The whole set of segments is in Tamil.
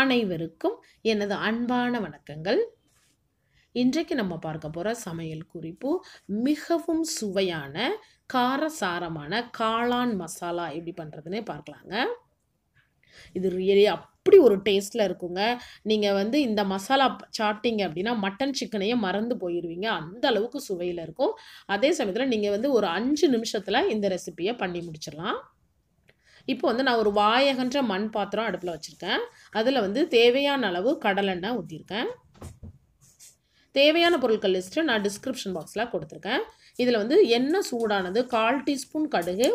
அனைவருக்கும் எனது அன்பான வணக்கங்கள் இன்றைக்கு நம்ம பார்க்க போகிற சமையல் குறிப்பு மிகவும் சுவையான காரசாரமான காளான் மசாலா எப்படி பண்ணுறதுன்னே பார்க்கலாங்க இது ரியலி அப்படி ஒரு டேஸ்ட்டில் இருக்குங்க நீங்கள் வந்து இந்த மசாலா சாப்பிட்டீங்க அப்படின்னா மட்டன் சிக்கனையும் மறந்து போயிடுவீங்க அந்த அளவுக்கு சுவையில் இருக்கும் அதே சமயத்தில் நீங்கள் வந்து ஒரு அஞ்சு நிமிஷத்தில் இந்த ரெசிப்பியை பண்ணி முடிச்சிடலாம் இப்போ வந்து நான் ஒரு வாயகன்ற மண் பாத்திரம் அடுப்பில் வச்சுருக்கேன் அதில் வந்து தேவையான அளவு கடலெண்ணெய் ஊற்றிருக்கேன் தேவையான பொருட்கள் லிஸ்ட்டு நான் டிஸ்கிரிப்ஷன் பாக்ஸில் கொடுத்துருக்கேன் இதில் வந்து எண்ணெய் சூடானது கால் டீஸ்பூன் கடுகு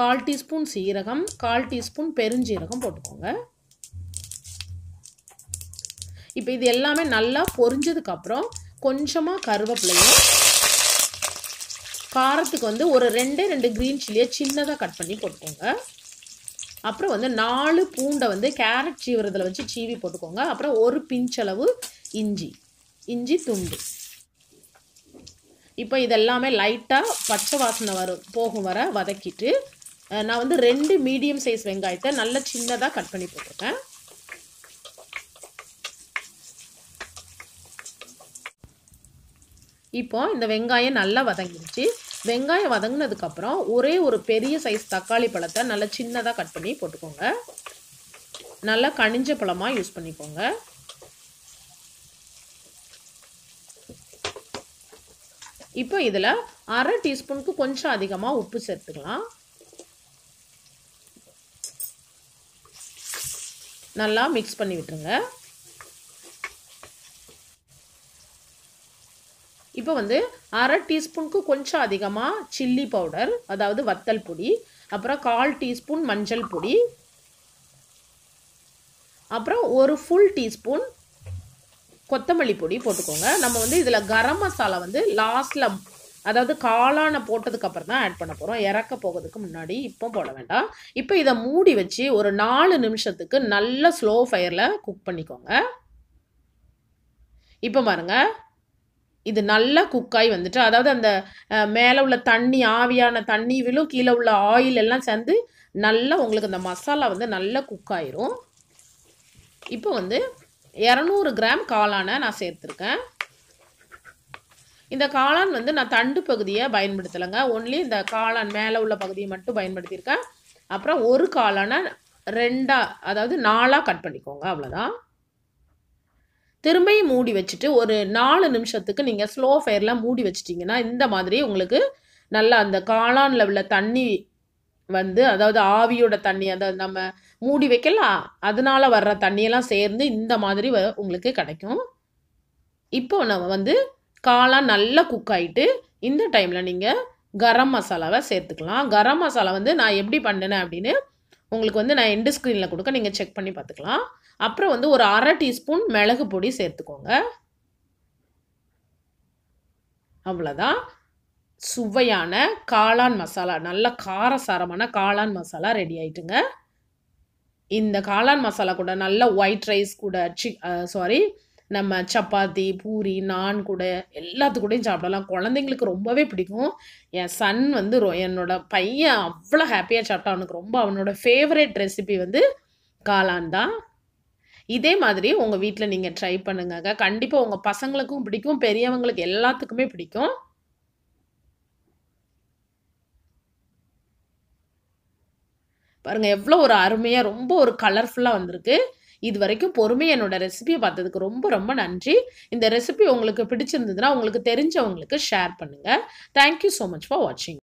கால் டீஸ்பூன் சீரகம் கால் டீஸ்பூன் பெருஞ்சீரகம் போட்டுக்கோங்க இப்போ இது எல்லாமே நல்லா பொரிஞ்சதுக்கப்புறம் கொஞ்சமாக கருவேப்பிலையும் காரத்துக்கு வந்து ஒரு ரெண்டே ரெண்டு க்ரீன் சில்லியை சின்னதாக கட் பண்ணி போட்டுக்கோங்க அப்புறம் வந்து நாலு பூண்டை வந்து கேரட் சீவுறதில் வச்சு சீவி போட்டுக்கோங்க அப்புறம் ஒரு பிஞ்சளவு இஞ்சி இஞ்சி துண்டு இப்போ இதெல்லாமே லைட்டாக பச்சை வாசனை வரும் போகும் வர வதக்கிட்டு நான் வந்து ரெண்டு மீடியம் சைஸ் வெங்காயத்தை நல்ல சின்னதாக கட் பண்ணி போட்டிருக்கேன் இப்போ இந்த வெங்காயம் நல்லா வதங்கிடுச்சு வெங்காயம் வதங்கினதுக்கப்புறம் ஒரே ஒரு பெரிய சைஸ் தக்காளி பழத்தை நல்லா சின்னதாக கட் பண்ணி போட்டுக்கோங்க நல்லா கனிஞ்ச பழமாக யூஸ் பண்ணிக்கோங்க இப்போ இதில் அரை டீஸ்பூனுக்கு கொஞ்சம் அதிகமாக உப்பு சேர்த்துக்கலாம் நல்லா மிக்ஸ் பண்ணி விட்டுருங்க இப்போ வந்து அரை டீஸ்பூனுக்கு கொஞ்சம் அதிகமாக சில்லி பவுடர் அதாவது வத்தல் பொடி அப்புறம் கால் டீஸ்பூன் மஞ்சள் பொடி அப்புறம் ஒரு ஃபுல் டீஸ்பூன் கொத்தமல்லி பொடி போட்டுக்கோங்க நம்ம வந்து இதில் கரம் மசாலா வந்து லாஸ்ட்டில் அதாவது காளான போட்டதுக்கப்புறம் தான் ஆட் பண்ண போகிறோம் இறக்க போகிறதுக்கு முன்னாடி இப்போ போட வேண்டாம் இப்போ இதை மூடி வச்சு ஒரு நாலு நிமிஷத்துக்கு நல்ல ஸ்லோ ஃபயரில் குக் பண்ணிக்கோங்க இப்போ பாருங்கள் இது நல்லா குக்காகி வந்துட்டு அதாவது அந்த மேலே உள்ள தண்ணி ஆவியான தண்ணி விழும் கீழே உள்ள ஆயில் எல்லாம் சேர்ந்து நல்லா உங்களுக்கு அந்த மசாலா வந்து நல்லா குக்காயிரும் இப்போ வந்து இரநூறு கிராம் காளானை நான் சேர்த்துருக்கேன் இந்த காளான் வந்து நான் தண்டு பகுதியை பயன்படுத்தலைங்க ஒன்லி இந்த காளான் மேலே உள்ள பகுதியை மட்டும் பயன்படுத்தியிருக்கேன் அப்புறம் ஒரு காளானை ரெண்டாக அதாவது நாலாக கட் பண்ணிக்கோங்க அவ்வளோதான் திரும்பியும் மூடி வச்சுட்டு ஒரு நாலு நிமிஷத்துக்கு நீங்கள் ஸ்லோ ஃபயரில் மூடி வச்சிட்டிங்கன்னா இந்த மாதிரி உங்களுக்கு நல்லா அந்த காளானில் உள்ள தண்ணி வந்து அதாவது ஆவியோட தண்ணி அதாவது நம்ம மூடி வைக்கலாம் அதனால் வர்ற தண்ணியெல்லாம் சேர்ந்து இந்த மாதிரி வ உங்களுக்கு கிடைக்கும் இப்போ நம்ம வந்து காளான் நல்லா குக் ஆகிட்டு இந்த டைமில் நீங்கள் கரம் மசாலாவை சேர்த்துக்கலாம் கரம் மசாலா வந்து நான் எப்படி பண்ணினேன் அப்படின்னு உங்களுக்கு வந்து நான் எண்டு ஸ்க்ரீனில் கொடுக்க நீங்கள் செக் பண்ணி பார்த்துக்கலாம் அப்புறம் வந்து ஒரு அரை டீஸ்பூன் மிளகு பொடி சேர்த்துக்கோங்க அவ்வளோதான் சுவையான காளான் மசாலா நல்ல காரசாரமான காளான் மசாலா ரெடி ஆயிட்டுங்க இந்த காளான் மசாலா கூட நல்ல ஒயிட் ரைஸ் கூட சி சாரி நம்ம சப்பாத்தி பூரி நான் கூட எல்லாத்துக்கூடையும் சாப்பிடலாம் குழந்தைங்களுக்கு ரொம்பவே பிடிக்கும் என் சன் வந்து ரொ என்னோட பையன் அவ்வளோ ஹாப்பியாக சாப்பிட்டான் அவனுக்கு ரொம்ப அவனோட ஃபேவரேட் ரெசிபி வந்து காளான் தான் இதே மாதிரி உங்கள் வீட்டில் நீங்கள் ட்ரை பண்ணுங்க கண்டிப்பாக உங்கள் பசங்களுக்கும் பிடிக்கும் பெரியவங்களுக்கு எல்லாத்துக்குமே பிடிக்கும் பாருங்கள் எவ்வளோ ஒரு அருமையாக ரொம்ப ஒரு கலர்ஃபுல்லாக வந்திருக்கு இது வரைக்கும் பொறுமை என்னோட ரெசிபியை பார்த்ததுக்கு ரொம்ப ரொம்ப நன்றி இந்த ரெசிபி உங்களுக்கு பிடிச்சிருந்ததுன்னா உங்களுக்கு தெரிஞ்சவங்களுக்கு ஷேர் பண்ணுங்கள் தேங்க்யூ ஸோ மச் ஃபார் வாட்சிங்